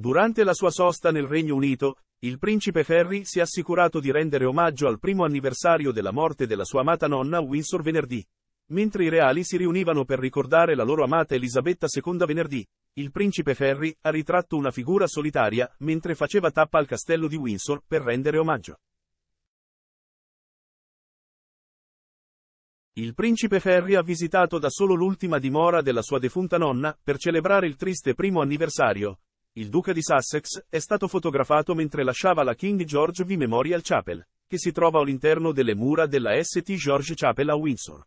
Durante la sua sosta nel Regno Unito, il principe Ferry si è assicurato di rendere omaggio al primo anniversario della morte della sua amata nonna Windsor venerdì. Mentre i reali si riunivano per ricordare la loro amata Elisabetta II venerdì, il principe Ferry ha ritratto una figura solitaria mentre faceva tappa al castello di Windsor per rendere omaggio. Il principe Ferry ha visitato da solo l'ultima dimora della sua defunta nonna per celebrare il triste primo anniversario, il duca di Sussex, è stato fotografato mentre lasciava la King George V Memorial Chapel, che si trova all'interno delle mura della St. George Chapel a Windsor.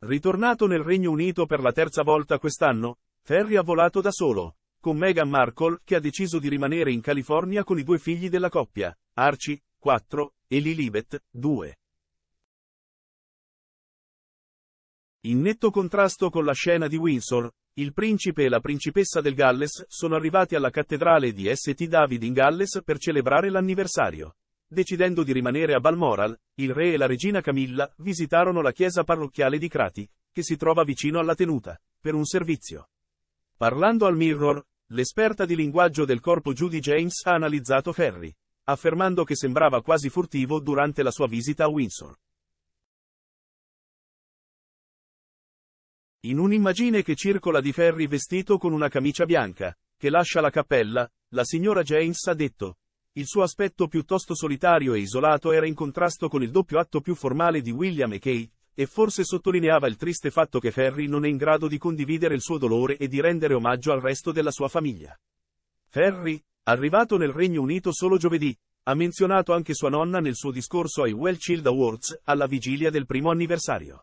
Ritornato nel Regno Unito per la terza volta quest'anno, Ferry ha volato da solo, con Meghan Markle che ha deciso di rimanere in California con i due figli della coppia, Archie, 4, e Lilibet, 2. In netto contrasto con la scena di Windsor, il principe e la principessa del Galles sono arrivati alla cattedrale di St. David in Galles per celebrare l'anniversario. Decidendo di rimanere a Balmoral, il re e la regina Camilla visitarono la chiesa parrocchiale di Crati, che si trova vicino alla tenuta, per un servizio. Parlando al Mirror, l'esperta di linguaggio del corpo Judy James ha analizzato Ferry, affermando che sembrava quasi furtivo durante la sua visita a Windsor. In un'immagine che circola di Ferri vestito con una camicia bianca, che lascia la cappella, la signora James ha detto. Il suo aspetto piuttosto solitario e isolato era in contrasto con il doppio atto più formale di William e Kate, e forse sottolineava il triste fatto che Ferry non è in grado di condividere il suo dolore e di rendere omaggio al resto della sua famiglia. Ferry, arrivato nel Regno Unito solo giovedì, ha menzionato anche sua nonna nel suo discorso ai Well Child Awards alla vigilia del primo anniversario.